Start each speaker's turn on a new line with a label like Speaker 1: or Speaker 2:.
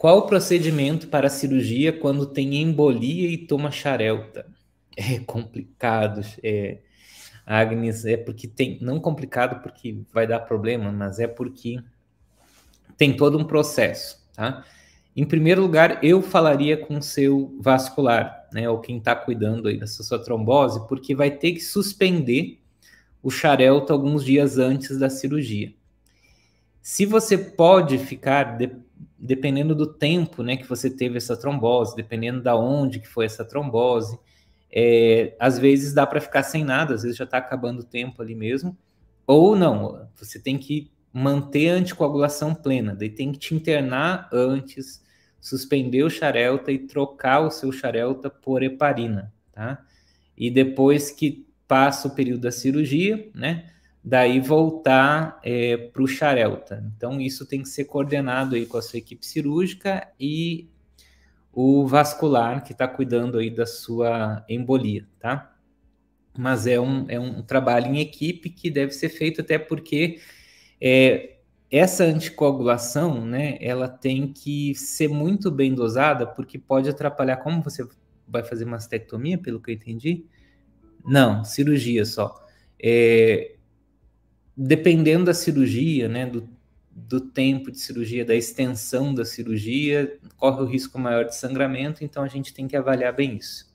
Speaker 1: Qual o procedimento para a cirurgia quando tem embolia e toma xarelta? É complicado, é, Agnes, é porque tem, não complicado porque vai dar problema, mas é porque tem todo um processo, tá? Em primeiro lugar, eu falaria com o seu vascular, né, ou quem está cuidando aí dessa sua trombose, porque vai ter que suspender o xarelto alguns dias antes da cirurgia. Se você pode ficar depois dependendo do tempo né, que você teve essa trombose, dependendo da onde que foi essa trombose, é, às vezes dá para ficar sem nada, às vezes já está acabando o tempo ali mesmo, ou não, você tem que manter a anticoagulação plena, daí tem que te internar antes, suspender o xarelta e trocar o seu xarelta por heparina, tá? E depois que passa o período da cirurgia, né? daí voltar é, para o Xarelta. Então, isso tem que ser coordenado aí com a sua equipe cirúrgica e o vascular que está cuidando aí da sua embolia, tá? Mas é um, é um trabalho em equipe que deve ser feito até porque é, essa anticoagulação, né, ela tem que ser muito bem dosada porque pode atrapalhar, como você vai fazer mastectomia, pelo que eu entendi? Não, cirurgia só. É, dependendo da cirurgia, né, do, do tempo de cirurgia, da extensão da cirurgia, corre o risco maior de sangramento, então a gente tem que avaliar bem isso.